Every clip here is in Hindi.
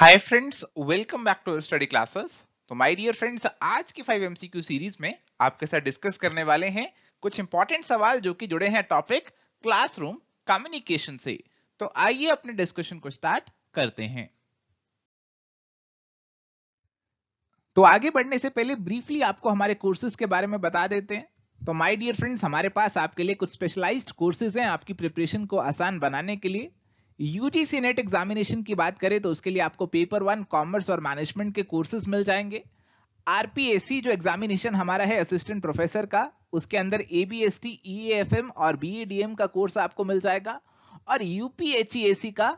Hi friends welcome back to study classes तो माय डियर फ्रेंड्स आज की 5 एमसीक्यू सीरीज में आपके साथ डिस्कस करने वाले हैं कुछ इंपॉर्टेंट सवाल जो कि जुड़े हैं टॉपिक क्लासरूम कम्युनिकेशन से तो आइए अपने डिस्कशन को स्टार्ट करते हैं तो आगे बढ़ने से पहले ब्रीफली आपको हमारे कोर्सेज के बारे में बता देते हैं तो माय डियर फ्रेंड्स हमारे पास आपके लिए कुछ स्पेशलाइज्ड कोर्सेज हैं आपकी प्रिपरेशन को आसान बनाने के लिए यूजीसी नेट एग्जामिनेशन की बात करें तो उसके लिए आपको पेपर वन कॉमर्स और मैनेजमेंट के कोर्सेज मिल जाएंगे आरपीएससी जो एग्जामिनेशन हमारा है असिस्टेंट प्रोफेसर का उसके अंदर एबीएसटी ईएएफएम e और बीईडीएम का कोर्स आपको मिल जाएगा और यूपीएचईएसी e का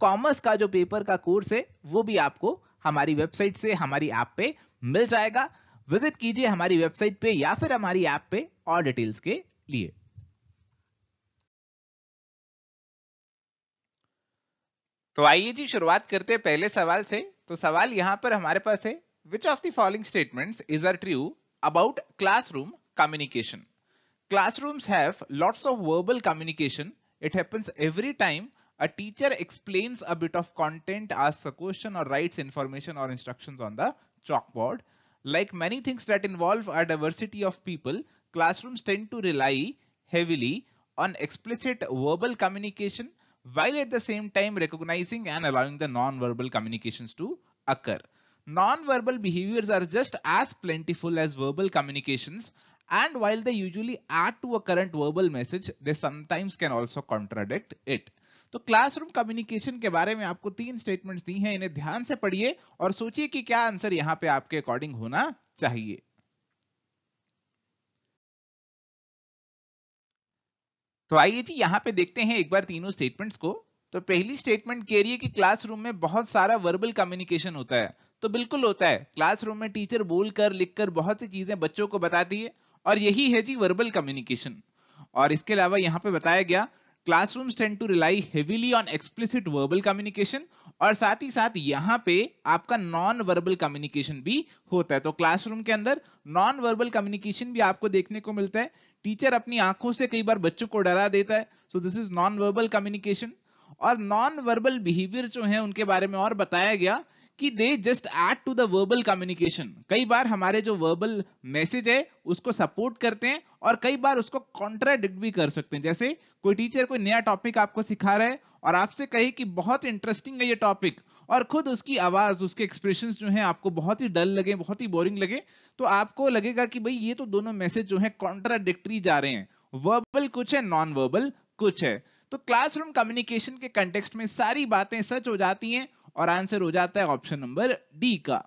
कॉमर्स का जो पेपर का कोर्स है वो भी आपको हमारी वेबसाइट से हमारी ऐप पे मिल जाएगा विजिट कीजिए हमारी वेबसाइट पे या फिर हमारी ऐप पे और डिटेल्स के लिए तो आइए जी शुरुआत करते हैं पहले सवाल से तो सवाल यहाँ पर हमारे पास है which of the following statements is are true about classroom communication. Classrooms have lots of verbal communication. It happens every time a teacher explains a bit of content, asks a question or writes information or instructions on the chalkboard. Like many things that involve a diversity of people, classrooms tend to rely heavily on explicit verbal communication while at the same time recognizing and allowing the non-verbal communications to occur. Non-verbal behaviors are just as plentiful as verbal communications and while they usually add to a current verbal message, they sometimes can also contradict it. तो क्लासरूम कम्युनिकेशन के बारे में आपको तीन स्टेटमेंट्स दी हैं इन्हें ध्यान से पढ़िए और सोचिए कि क्या आंसर यहाँ पे आपके अकॉर्डिंग होना चाहिए तो आइए जी यहाँ पे देखते हैं एक बार तीनों स्टेटमेंट्स को तो पहली स्टेटमेंट कह रही है कि क्लासरूम में बहुत सारा वर्बल कम्युनिकेशन होता है तो बिल्कुल होता है क्लासरूम में टीचर बोलकर लिखकर बहुत सी चीजें बच्चों को बताती है और यही है जी वर्बल कम्युनिकेशन और इसके अलावा यहाँ पे बताया गया classroom tend to rely heavily on explicit verbal communication और साथ ही साथ यहाँ पे आपका नॉन वर्बल कम्युनिकेशन भी होता है तो क्लासरूम के अंदर नॉन वर्बल कम्युनिकेशन भी आपको देखने को मिलता है टीचर अपनी आंखों से कई बार बच्चों को डरा देता है so this is non verbal communication और नॉन वर्बल बिहेवियर जो है उनके बारे में और बताया गया कि they just add to the verbal communication कई बार हमारे जो वर्बल मैसेज है उसको सपोर्ट करते हैं और कई बार उसको कॉन्ट्राडिक्ट भी कर सकते हैं जैसे कोई टीचर कोई नया टॉपिक आपको सिखा रहा है और आपसे कहे कि बहुत इंटरेस्टिंग है ये टॉपिक और खुद उसकी आवाज उसके एक्सप्रेशन जो है आपको बहुत ही डल लगे बहुत ही बोरिंग लगे तो आपको लगेगा कि भाई ये तो दोनों मैसेज जो है कॉन्ट्राडिक्टरी जा रहे हैं वर्बल कुछ है नॉन वर्बल कुछ है तो क्लासरूम कम्युनिकेशन के कंटेक्स्ट में सारी बातें सच हो जाती हैं और आंसर हो जाता है ऑप्शन नंबर डी का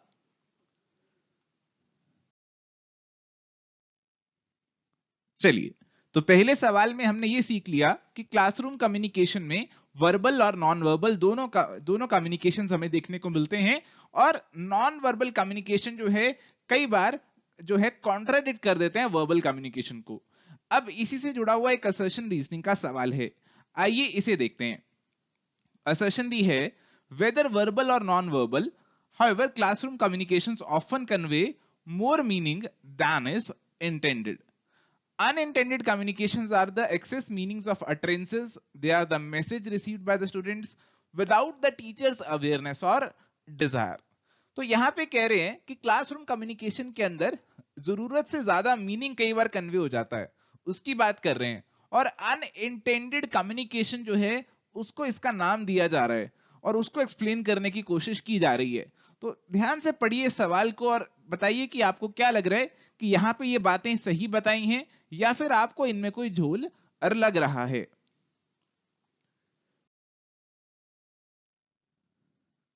चलिए तो पहले सवाल में हमने ये सीख लिया कि क्लासरूम कम्युनिकेशन में वर्बल और नॉन वर्बल दोनों का दोनों कम्युनिकेशन हमें देखने को मिलते हैं और नॉन वर्बल कम्युनिकेशन जो है कई बार जो है कॉन्ट्राडिक्ट कर देते हैं वर्बल कम्युनिकेशन को अब इसी से जुड़ा हुआ एक असर्शन रीजनिंग का सवाल है आइए इसे देखते हैं असर्शन दी है वेदर वर्बल और non verbal however classroom communication often convey more meaning than is intended Unintended communications are the excess meanings of utterances. They are the message received by the students without the teacher's awareness or desire. to yahan pe keh rahe hain ki classroom communication ke andar zarurat se zyada meaning kai bar convey ho jata hai uski baat kar rahe hain aur unintended communication jo hai usko iska naam diya ja raha hai aur usko explain karne ki koshish ki ja rahi hai to dhyan se padhiye sawal ko aur बताइए कि आपको क्या लग रहा है कि यहाँ पे ये बातें सही बताई हैं या फिर आपको इनमें कोई झोल अर लग रहा है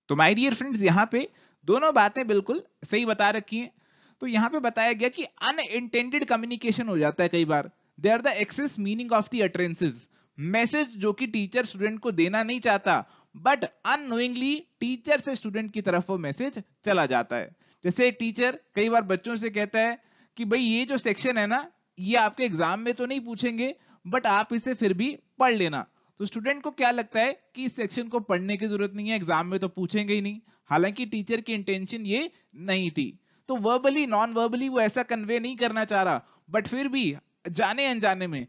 तो माय डियर फ्रेंड्स यहाँ पे दोनों बातें बिल्कुल सही बता रखी हैं तो यहाँ पे बताया गया कि अनइंटेंडेड कम्युनिकेशन हो जाता है कई बार they are the excess meaning of the message जो कि टीचर स्टूडेंट को देना नहीं चाहता बट अनोइंगली टीचर से स्टूडेंट की तरफ वो मैसेज चला जाता है जैसे एक टीचर कई बार बच्चों से कहता है कि भाई ये जो सेक्शन है ना ये आपके एग्जाम में तो नहीं पूछेंगे बट आप इसे फिर भी पढ़ लेना तो स्टूडेंट को क्या लगता है कि इस सेक्शन को पढ़ने की जरूरत नहीं है एग्जाम में तो पूछेंगे ही नहीं हालांकि टीचर की इंटेंशन ये नहीं थी तो वर्बली नॉन वर्बली वो ऐसा कन्वे नहीं करना चाह रहा बट फिर भी जाने अनजाने में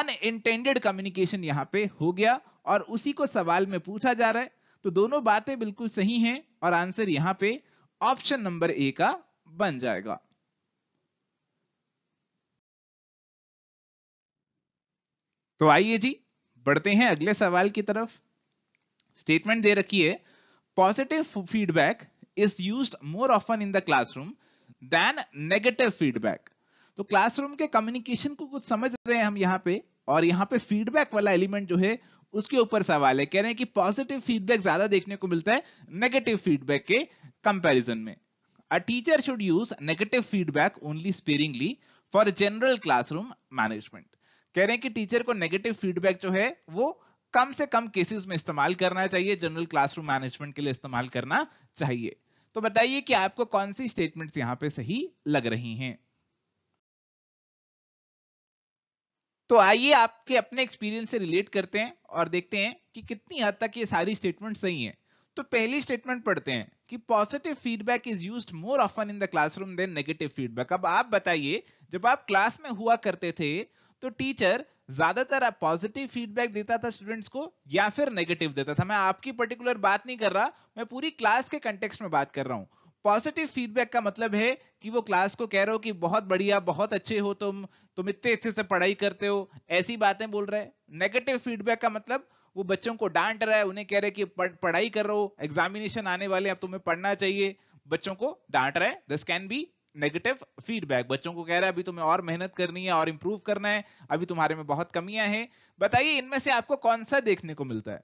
अनइंटेंडेड कम्युनिकेशन यहाँ पे हो गया और उसी को सवाल में पूछा जा रहा है तो दोनों बातें बिल्कुल सही हैं और आंसर यहाँ पे ऑप्शन नंबर ए का बन जाएगा तो आइए जी बढ़ते हैं अगले सवाल की तरफ स्टेटमेंट दे रखी है positive feedback is used more often in the classroom than negative feedback तो क्लासरूम के कम्युनिकेशन को कुछ समझ रहे हैं हम यहां पे और यहां पे फीडबैक वाला एलिमेंट जो है उसके ऊपर सवाल है कह रहे हैं कि पॉजिटिव फीडबैक ज्यादा देखने को मिलता है नेगेटिव फीडबैक के कंपैरिजन में a teacher should use negative feedback only sparingly for general classroom management कह रहे हैं कि टीचर को नेगेटिव फीडबैक जो है वो कम से कम केसेस में इस्तेमाल करना चाहिए जनरल क्लासरूम मैनेजमेंट के लिए इस्तेमाल करना चाहिए तो बताइए कि आपको कौन सी स्टेटमेंट्स यहां पे सही लग रही हैं तो आइए आपके अपने एक्सपीरियंस से रिलेट करते हैं और देखते हैं कि कितनी हद तक ये सारी स्टेटमेंट सही है तो पहली स्टेटमेंट पढ़ते हैं कि positive feedback is used more often in the classroom than negative feedback अब आप बताइए जब आप क्लास में हुआ करते थे तो टीचर ज्यादातर पॉजिटिव फीडबैक देता था स्टूडेंट्स को या फिर नेगेटिव देता था मैं आपकी पर्टिकुलर बात नहीं कर रहा मैं पूरी क्लास के कंटेक्स में बात कर रहा हूं पॉजिटिव फीडबैक का मतलब है कि वो क्लास को कह रहे हो कि बहुत बढ़िया बहुत अच्छे हो तुम तुम इतने अच्छे से पढ़ाई करते हो ऐसी बातें बोल रहे हैं नेगेटिव फीडबैक का मतलब वो बच्चों को डांट रहा है उन्हें कह रहे कि पढ़ाई कर रहे हो एग्जामिनेशन आने वाले अब तुम्हें पढ़ना चाहिए बच्चों को डांट रहा है this can be negative feedback बच्चों को कह रहा है अभी तुम्हें और मेहनत करनी है और इंप्रूव करना है अभी तुम्हारे में बहुत कमियां हैं बताइए इनमें से आपको कौन सा देखने को मिलता है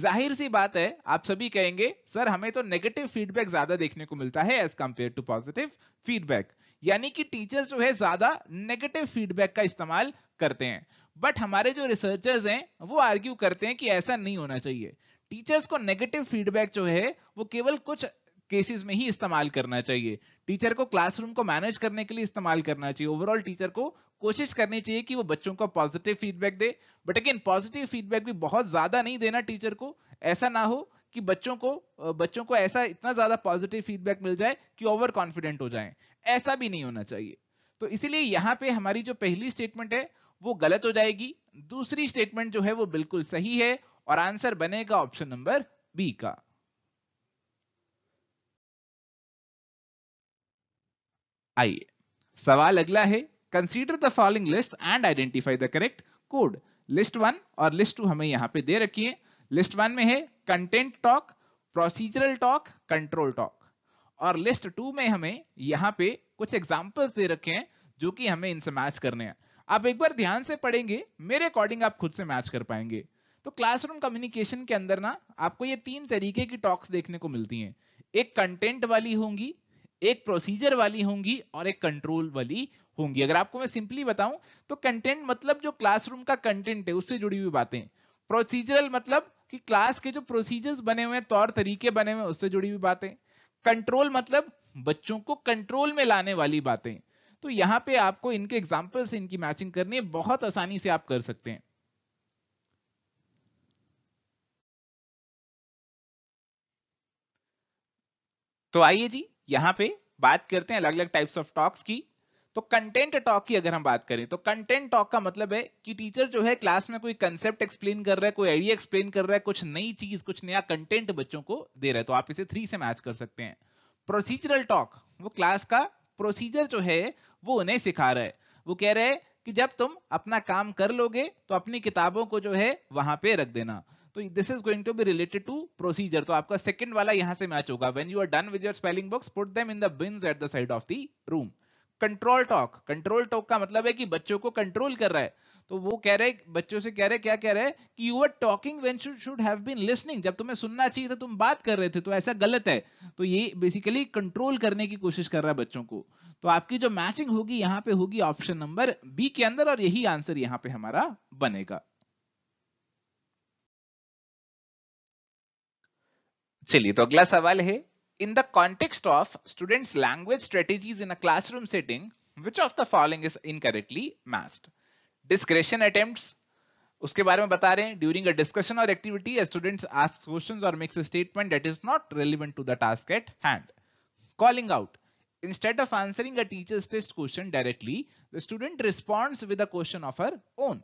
जाहिर सी बात है आप सभी कहेंगे सर हमें तो नेगेटिव फीडबैक ज्यादा देखने को मिलता है as compare to positive feedback यानी कि टीचर्स जो है ज्यादा नेगेटिव फीडबैक का इस्तेमाल करते हैं बट हमारे जो रिसर्चर्स हैं वो आर्ग्यू करते हैं कि ऐसा नहीं होना चाहिए टीचर्स को नेगेटिव फीडबैक जो है वो केवल कुछ केसेस में ही इस्तेमाल करना चाहिए टीचर को क्लासरूम को मैनेज करने के लिए इस्तेमाल करना चाहिए ओवरऑल टीचर को कोशिश करनी चाहिए कि वो बच्चों को पॉजिटिव फीडबैक दे बट अगेन पॉजिटिव फीडबैक भी बहुत ज्यादा नहीं देना टीचर को ऐसा ना हो कि बच्चों को बच्चों को ऐसा इतना ज्यादा पॉजिटिव फीडबैक मिल जाए कि ओवर कॉन्फिडेंट हो जाए ऐसा भी नहीं होना चाहिए तो इसीलिए यहाँ पे हमारी जो पहली स्टेटमेंट है वो गलत हो जाएगी दूसरी स्टेटमेंट जो है वो बिल्कुल सही है और आंसर बनेगा ऑप्शन नंबर बी का आइए सवाल अगला है consider the following list and identify the correct code list one और लिस्ट टू हमें यहाँ पे दे रखिए लिस्ट वन में है content talk procedural talk control talk और लिस्ट टू में हमें यहाँ पे कुछ एग्जाम्पल्स दे रखे हैं जो कि हमें इनसे मैच करने हैं आप एक बार ध्यान से पढ़ेंगे मेरे अकॉर्डिंग आप खुद से मैच कर पाएंगे तो क्लासरूम कम्युनिकेशन के अंदर ना आपको ये तीन तरीके की टॉक्स देखने को मिलती हैं एक कंटेंट वाली होंगी एक प्रोसीजर वाली होंगी और एक कंट्रोल वाली होंगी अगर आपको मैं सिंपली बताऊं तो कंटेंट मतलब जो क्लासरूम का कंटेंट है उससे जुड़ी हुई बातें प्रोसीजरल मतलब कि क्लास के जो प्रोसीजर्स बने हुए तौर तरीके बने हुए उससे जुड़ी हुई बातें कंट्रोल मतलब बच्चों को कंट्रोल में लाने वाली बातें तो यहां पे आपको इनके एग्जाम्पल से इनकी मैचिंग करनी है बहुत आसानी से आप कर सकते हैं तो आइए जी यहां पे बात करते हैं अलग अलग टाइप्स ऑफ टॉक्स की तो कंटेंट टॉक की अगर हम बात करें तो कंटेंट टॉक का मतलब है कि टीचर जो है क्लास में कोई कंसेप्ट एक्सप्लेन कर रहा है कोई आइडिया एक्सप्लेन कर रहा है कुछ नई चीज कुछ नया कंटेंट बच्चों को दे रहा है तो आप इसे थ्री से मैच कर सकते हैं प्रोसीजरल टॉक वो क्लास का प्रोसीजर जो है वो उन्हें सिखा रहा है वो कह रहे हैं कि जब तुम अपना काम कर लोगे तो अपनी किताबों को जो है वहां पे रख देना तो this is going to be related to procedure तो आपका सेकंड वाला यहां से मैच होगा when you are done with your spelling books put them in the bins at the side of the room control talk control talk का मतलब है कि बच्चों को कंट्रोल कर रहा है तो वो कह रहे बच्चों से कह रहे क्या कह रहे कि you are talking when should should have been listening जब तुम्हें सुनना चाहिए था तुम बात कर रहे थे तो ऐसा गलत है तो ये बेसिकली कंट्रोल करने की कोशिश कर रहा है बच्चों को तो आपकी जो मैचिंग होगी यहां पे होगी ऑप्शन नंबर बी के अंदर और यही आंसर यहां पे हमारा बनेगा चलिए तो अगला सवाल है in the context of students language strategies in a classroom setting, which of the following is incorrectly matched? Discretion attempts, उसके बारे में बता रहे a ड्यूरिंग अ डिस्कशन और एक्टिविटी स्टूडेंट्स आस्क क्वेश्चंस और makes a statement that is not relevant to the task at hand calling instead of answering a teacher's test question directly the student responds with a question of her own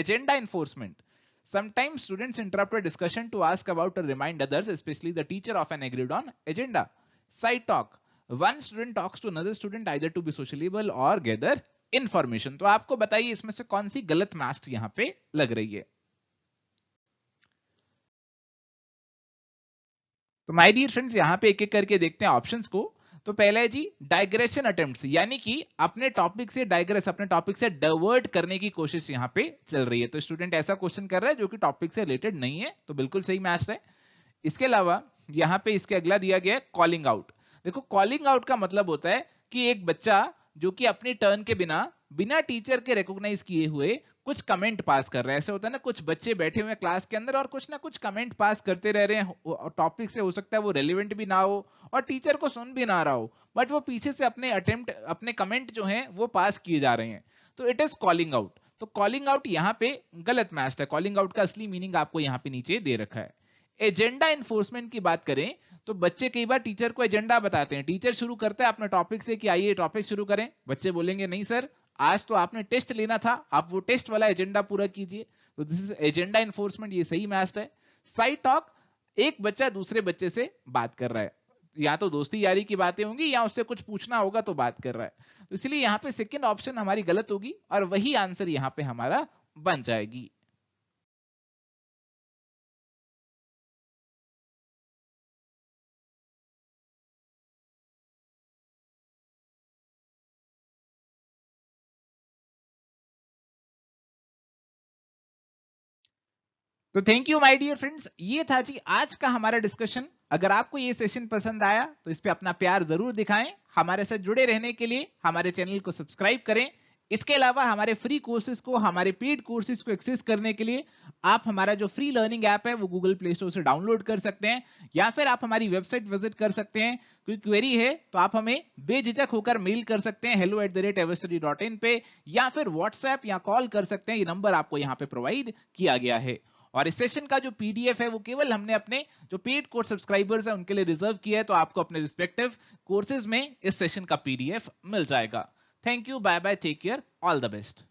agenda enforcement Sometimes students interrupt a discussion to ask about or remind others, especially the teacher of an agreed on agenda. Side talk. One student talks to another student either to be sociable or gather information. तो आपको बताइए इसमें से कौन सी गलत मास्क यहाँ पे लग रही है तो माय डियर फ्रेंड्स यहाँ पे एक एक करके देखते हैं ऑप्शंस को तो पहला है जी डायग्रेशन अटेम्प्ट यानी कि अपने टॉपिक से डायग्रेस अपने टॉपिक से डाइवर्ट करने की कोशिश यहाँ पे चल रही है तो स्टूडेंट ऐसा क्वेश्चन कर रहा है जो कि टॉपिक से रिलेटेड नहीं है तो बिल्कुल सही मैच है इसके अलावा यहाँ पे इसके अगला दिया गया है कॉलिंग आउट देखो कॉलिंग आउट का मतलब होता है कि एक बच्चा जो कि अपनी टर्न के बिना बिना टीचर के रिकॉग्नाइज किए हुए कुछ कमेंट पास कर रहे हैं ऐसे होता है ना कुछ बच्चे बैठे हुए हैं क्लास के अंदर और कुछ ना कुछ कमेंट पास करते रह रहे हैं टॉपिक से हो सकता है वो रेलिवेंट भी ना हो और टीचर को सुन भी ना रहा हो बट वो पीछे से अपने अटेम्प्ट अपने कमेंट जो है वो पास किए जा रहे हैं तो इट इज कॉलिंग आउट तो कॉलिंग आउट यहाँ पे गलत मैच है कॉलिंग आउट का असली मीनिंग आपको यहाँ पे नीचे दे रखा है एजेंडा इन्फोर्समेंट की बात करें तो बच्चे कई बार टीचर को एजेंडा बताते हैं टीचर शुरू करता है अपने टॉपिक से कि आइए टॉपिक शुरू करें बच्चे बोलेंगे नहीं सर आज तो आपने टेस्ट लेना था आप वो टेस्ट वाला एजेंडा पूरा कीजिए तो दिस इज एजेंडा इन्फोर्समेंट ये सही मैस्ट है साइड टॉक एक बच्चा दूसरे बच्चे से बात कर रहा है या तो दोस्ती यारी की बातें होंगी या उससे कुछ पूछना होगा तो बात कर रहा है तो इसलिए यहाँ पे सेकेंड ऑप्शन हमारी गलत होगी और वही आंसर यहाँ पे हमारा बन जाएगी तो thank you my dear friends ये था जी आज का हमारा डिस्कशन अगर आपको ये सेशन पसंद आया तो इस पे अपना प्यार जरूर दिखाएं हमारे साथ जुड़े रहने के लिए हमारे चैनल को सब्सक्राइब करें इसके अलावा हमारे फ्री कोर्सेज को हमारे पेड कोर्सेज को एक्सेस करने के लिए आप हमारा जो फ्री लर्निंग ऐप है वो गूगल प्ले स्टोर से डाउनलोड कर सकते हैं या फिर आप हमारी वेबसाइट विजिट कर सकते हैं कोई क्वेरी है तो आप हमें बेझिझक होकर मेल कर सकते हैं हेलो एट द रेट एवेस्टरी डॉट इन पे या फिर व्हाट्सएप या कॉल कर सकते हैं ये नंबर आपको यहाँ पे प्रोवाइड किया गया है और इस सेशन का जो पीडीएफ है वो केवल हमने अपने जो पेड कोर्स सब्सक्राइबर्स है उनके लिए रिजर्व किया है तो आपको अपने रिस्पेक्टिव कोर्सेज में इस सेशन का पीडीएफ मिल जाएगा thank you bye bye take care all the best